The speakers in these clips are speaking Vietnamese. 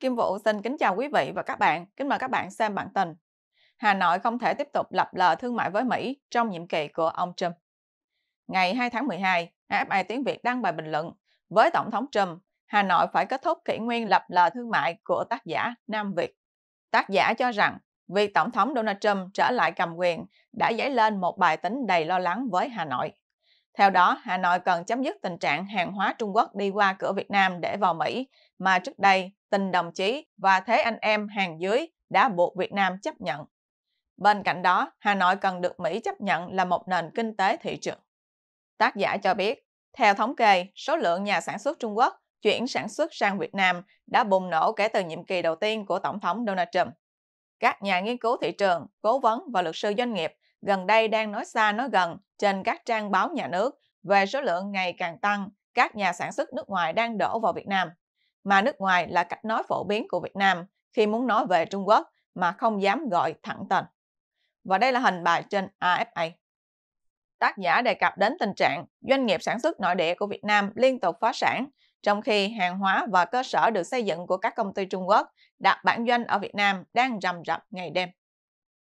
Kim Vũ xin kính chào quý vị và các bạn. Kính mời các bạn xem bản tin. Hà Nội không thể tiếp tục lập lờ thương mại với Mỹ trong nhiệm kỳ của ông Trump. Ngày 2 tháng 12, AFI Tiếng Việt đăng bài bình luận với Tổng thống Trump, Hà Nội phải kết thúc kỷ nguyên lập lờ thương mại của tác giả Nam Việt. Tác giả cho rằng việc Tổng thống Donald Trump trở lại cầm quyền đã dấy lên một bài tính đầy lo lắng với Hà Nội. Theo đó, Hà Nội cần chấm dứt tình trạng hàng hóa Trung Quốc đi qua cửa Việt Nam để vào Mỹ mà trước đây tình đồng chí và thế anh em hàng dưới đã buộc Việt Nam chấp nhận. Bên cạnh đó, Hà Nội cần được Mỹ chấp nhận là một nền kinh tế thị trường. Tác giả cho biết, theo thống kê, số lượng nhà sản xuất Trung Quốc chuyển sản xuất sang Việt Nam đã bùng nổ kể từ nhiệm kỳ đầu tiên của Tổng thống Donald Trump. Các nhà nghiên cứu thị trường, cố vấn và luật sư doanh nghiệp gần đây đang nói xa nói gần trên các trang báo nhà nước về số lượng ngày càng tăng các nhà sản xuất nước ngoài đang đổ vào Việt Nam mà nước ngoài là cách nói phổ biến của Việt Nam khi muốn nói về Trung Quốc mà không dám gọi thẳng tên. Và đây là hình bài trên AFA. Tác giả đề cập đến tình trạng doanh nghiệp sản xuất nội địa của Việt Nam liên tục phá sản, trong khi hàng hóa và cơ sở được xây dựng của các công ty Trung Quốc đặt bản doanh ở Việt Nam đang rầm rập ngày đêm.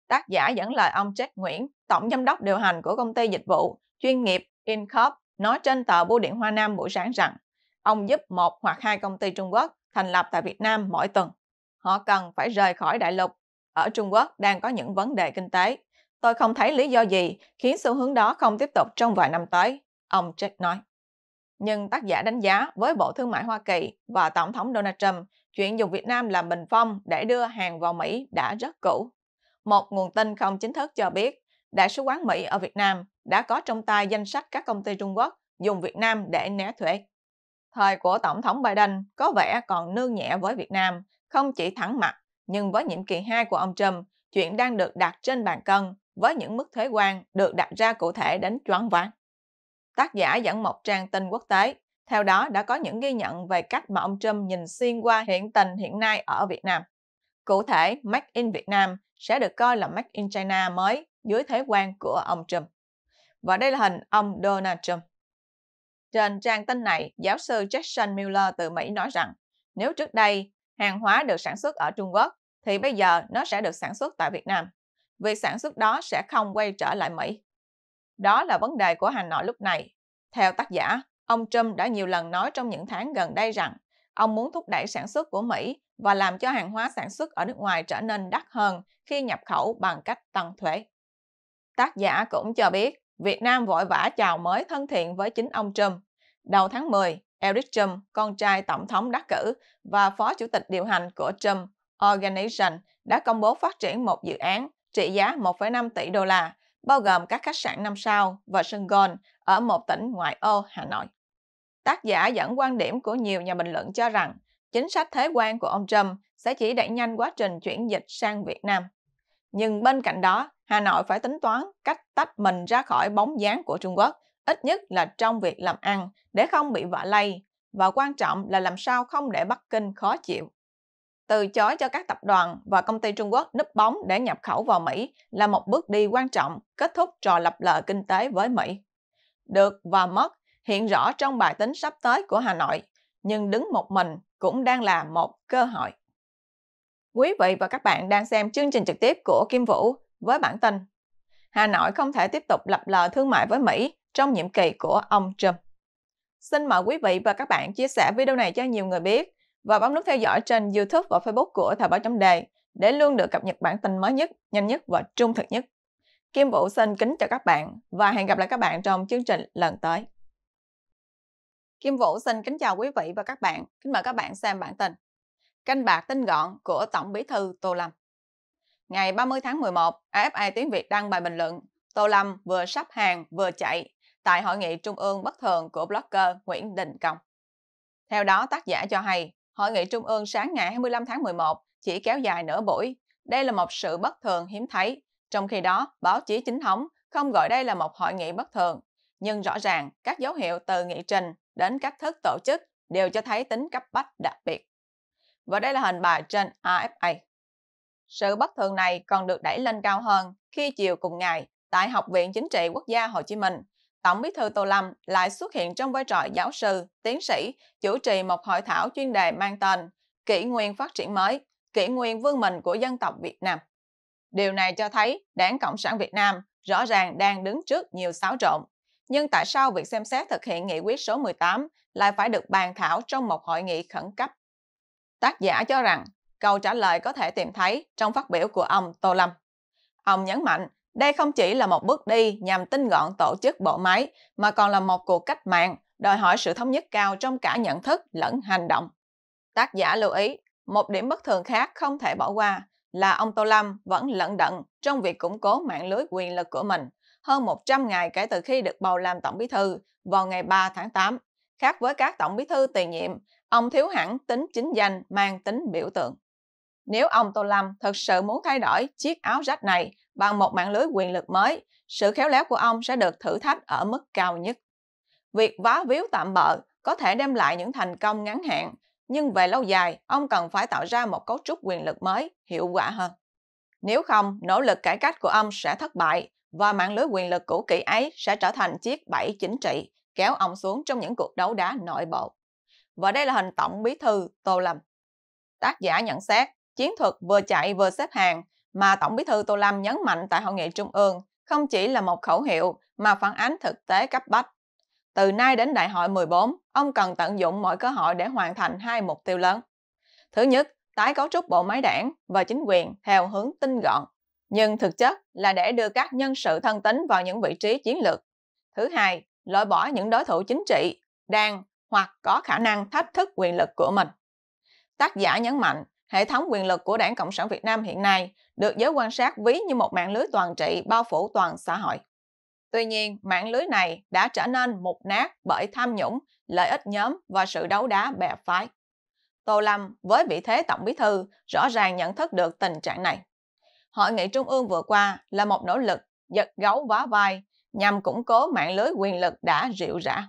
Tác giả dẫn lời ông Jack Nguyễn, tổng giám đốc điều hành của công ty dịch vụ chuyên nghiệp Incorp, nói trên tờ Bưu điện Hoa Nam buổi sáng rằng ông giúp một hoặc hai công ty Trung Quốc thành lập tại Việt Nam mỗi tuần. Họ cần phải rời khỏi đại lục. Ở Trung Quốc đang có những vấn đề kinh tế. Tôi không thấy lý do gì khiến xu hướng đó không tiếp tục trong vài năm tới, ông Jack nói. Nhưng tác giả đánh giá với Bộ Thương mại Hoa Kỳ và Tổng thống Donald Trump, chuyện dùng Việt Nam làm bình phong để đưa hàng vào Mỹ đã rất cũ. Một nguồn tin không chính thức cho biết, Đại sứ quán Mỹ ở Việt Nam đã có trong tay danh sách các công ty Trung Quốc dùng Việt Nam để né thuế thời của Tổng thống Biden có vẻ còn nương nhẹ với Việt Nam, không chỉ thẳng mặt, nhưng với nhiệm kỳ 2 của ông Trump, chuyện đang được đặt trên bàn cân với những mức thuế quan được đặt ra cụ thể đến choáng váng. Tác giả dẫn một trang tin quốc tế, theo đó đã có những ghi nhận về cách mà ông Trump nhìn xuyên qua hiện tình hiện nay ở Việt Nam. Cụ thể, Make in Việt Nam sẽ được coi là Make in China mới dưới thế quan của ông Trump. Và đây là hình ông Donald Trump. Trên trang tin này, giáo sư Jackson Miller từ Mỹ nói rằng, nếu trước đây hàng hóa được sản xuất ở Trung Quốc, thì bây giờ nó sẽ được sản xuất tại Việt Nam. Việc sản xuất đó sẽ không quay trở lại Mỹ. Đó là vấn đề của Hà Nội lúc này. Theo tác giả, ông Trump đã nhiều lần nói trong những tháng gần đây rằng ông muốn thúc đẩy sản xuất của Mỹ và làm cho hàng hóa sản xuất ở nước ngoài trở nên đắt hơn khi nhập khẩu bằng cách tăng thuế. Tác giả cũng cho biết, Việt Nam vội vã chào mới thân thiện với chính ông Trump. Đầu tháng 10, Eric Trump, con trai tổng thống đắc cử và phó chủ tịch điều hành của Trump Organization, đã công bố phát triển một dự án trị giá 1,5 tỷ đô la, bao gồm các khách sạn 5 sao và sân golf ở một tỉnh ngoại ô Hà Nội. Tác giả dẫn quan điểm của nhiều nhà bình luận cho rằng chính sách thuế quan của ông Trump sẽ chỉ đẩy nhanh quá trình chuyển dịch sang Việt Nam. Nhưng bên cạnh đó, Hà Nội phải tính toán cách tách mình ra khỏi bóng dáng của Trung Quốc, ít nhất là trong việc làm ăn để không bị vạ lây và quan trọng là làm sao không để Bắc Kinh khó chịu. Từ chối cho các tập đoàn và công ty Trung Quốc núp bóng để nhập khẩu vào Mỹ là một bước đi quan trọng kết thúc trò lập lờ kinh tế với Mỹ. Được và mất hiện rõ trong bài tính sắp tới của Hà Nội, nhưng đứng một mình cũng đang là một cơ hội. Quý vị và các bạn đang xem chương trình trực tiếp của Kim Vũ với bản tin. Hà Nội không thể tiếp tục lập lờ thương mại với Mỹ trong nhiệm kỳ của ông Trump. Xin mời quý vị và các bạn chia sẻ video này cho nhiều người biết và bấm nút theo dõi trên YouTube và Facebook của Thời báo chấm đề để luôn được cập nhật bản tin mới nhất, nhanh nhất và trung thực nhất. Kim Vũ xin kính chào các bạn và hẹn gặp lại các bạn trong chương trình lần tới. Kim Vũ xin kính chào quý vị và các bạn. Kính mời các bạn xem bản tin. Canh bạc tinh gọn của Tổng Bí thư Tô Lâm ngày 30 tháng 11, AFA Tiếng Việt đăng bài bình luận Tô Lâm vừa sắp hàng vừa chạy tại hội nghị trung ương bất thường của blogger Nguyễn Đình Công. Theo đó, tác giả cho hay, hội nghị trung ương sáng ngày 25 tháng 11 chỉ kéo dài nửa buổi. Đây là một sự bất thường hiếm thấy. Trong khi đó, báo chí chính thống không gọi đây là một hội nghị bất thường. Nhưng rõ ràng, các dấu hiệu từ nghị trình đến cách thức tổ chức đều cho thấy tính cấp bách đặc biệt. Và đây là hình bài trên AFA. Sự bất thường này còn được đẩy lên cao hơn khi chiều cùng ngày, tại Học viện Chính trị Quốc gia Hồ Chí Minh, Tổng bí thư Tô Lâm lại xuất hiện trong vai trò giáo sư, tiến sĩ, chủ trì một hội thảo chuyên đề mang tên Kỷ nguyên phát triển mới, kỷ nguyên vương mình của dân tộc Việt Nam. Điều này cho thấy đảng Cộng sản Việt Nam rõ ràng đang đứng trước nhiều xáo trộn. Nhưng tại sao việc xem xét thực hiện nghị quyết số 18 lại phải được bàn thảo trong một hội nghị khẩn cấp? Tác giả cho rằng câu trả lời có thể tìm thấy trong phát biểu của ông Tô Lâm. Ông nhấn mạnh, đây không chỉ là một bước đi nhằm tinh gọn tổ chức bộ máy, mà còn là một cuộc cách mạng, đòi hỏi sự thống nhất cao trong cả nhận thức lẫn hành động. Tác giả lưu ý, một điểm bất thường khác không thể bỏ qua là ông Tô Lâm vẫn lận đận trong việc củng cố mạng lưới quyền lực của mình hơn 100 ngày kể từ khi được bầu làm tổng bí thư vào ngày 3 tháng 8. Khác với các tổng bí thư tiền nhiệm, ông thiếu hẳn tính chính danh mang tính biểu tượng. Nếu ông Tô Lâm thật sự muốn thay đổi chiếc áo rách này bằng một mạng lưới quyền lực mới, sự khéo léo của ông sẽ được thử thách ở mức cao nhất. Việc vá víu tạm bợ có thể đem lại những thành công ngắn hạn, nhưng về lâu dài, ông cần phải tạo ra một cấu trúc quyền lực mới hiệu quả hơn. Nếu không, nỗ lực cải cách của ông sẽ thất bại và mạng lưới quyền lực cũ kỹ ấy sẽ trở thành chiếc bẫy chính trị kéo ông xuống trong những cuộc đấu đá nội bộ. Và đây là hình tổng bí thư Tô Lâm. Tác giả nhận xét, chiến thuật vừa chạy vừa xếp hàng mà Tổng bí thư Tô Lâm nhấn mạnh tại hội nghị trung ương không chỉ là một khẩu hiệu mà phản ánh thực tế cấp bách. Từ nay đến đại hội 14, ông cần tận dụng mọi cơ hội để hoàn thành hai mục tiêu lớn. Thứ nhất, tái cấu trúc bộ máy đảng và chính quyền theo hướng tinh gọn, nhưng thực chất là để đưa các nhân sự thân tín vào những vị trí chiến lược. Thứ hai, loại bỏ những đối thủ chính trị đang hoặc có khả năng thách thức quyền lực của mình. Tác giả nhấn mạnh, hệ thống quyền lực của Đảng Cộng sản Việt Nam hiện nay được giới quan sát ví như một mạng lưới toàn trị bao phủ toàn xã hội. Tuy nhiên, mạng lưới này đã trở nên mục nát bởi tham nhũng, lợi ích nhóm và sự đấu đá bè phái. Tô Lâm với vị thế Tổng Bí thư rõ ràng nhận thức được tình trạng này. Hội nghị Trung ương vừa qua là một nỗ lực giật gấu vá vai nhằm củng cố mạng lưới quyền lực đã rượu rã.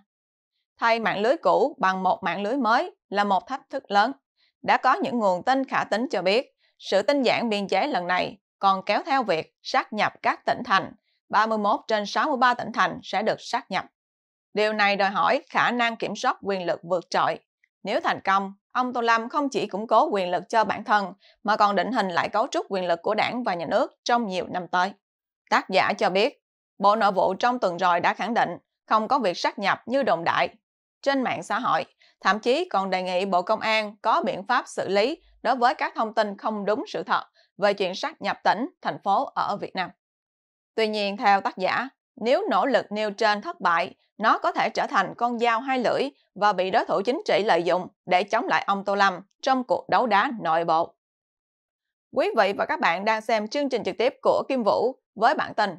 Thay mạng lưới cũ bằng một mạng lưới mới là một thách thức lớn đã có những nguồn tin khả tính cho biết sự tinh giản biên chế lần này còn kéo theo việc sát nhập các tỉnh thành. 31 trên 63 tỉnh thành sẽ được sát nhập. Điều này đòi hỏi khả năng kiểm soát quyền lực vượt trội. Nếu thành công, ông Tô Lâm không chỉ củng cố quyền lực cho bản thân mà còn định hình lại cấu trúc quyền lực của đảng và nhà nước trong nhiều năm tới. Tác giả cho biết, Bộ Nội vụ trong tuần rồi đã khẳng định không có việc sát nhập như đồn đại. Trên mạng xã hội, thậm chí còn đề nghị Bộ Công an có biện pháp xử lý đối với các thông tin không đúng sự thật về chuyện sát nhập tỉnh, thành phố ở Việt Nam. Tuy nhiên, theo tác giả, nếu nỗ lực nêu trên thất bại, nó có thể trở thành con dao hai lưỡi và bị đối thủ chính trị lợi dụng để chống lại ông Tô Lâm trong cuộc đấu đá nội bộ. Quý vị và các bạn đang xem chương trình trực tiếp của Kim Vũ với bản tin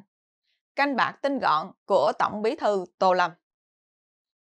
Canh bạc tinh gọn của Tổng bí thư Tô Lâm.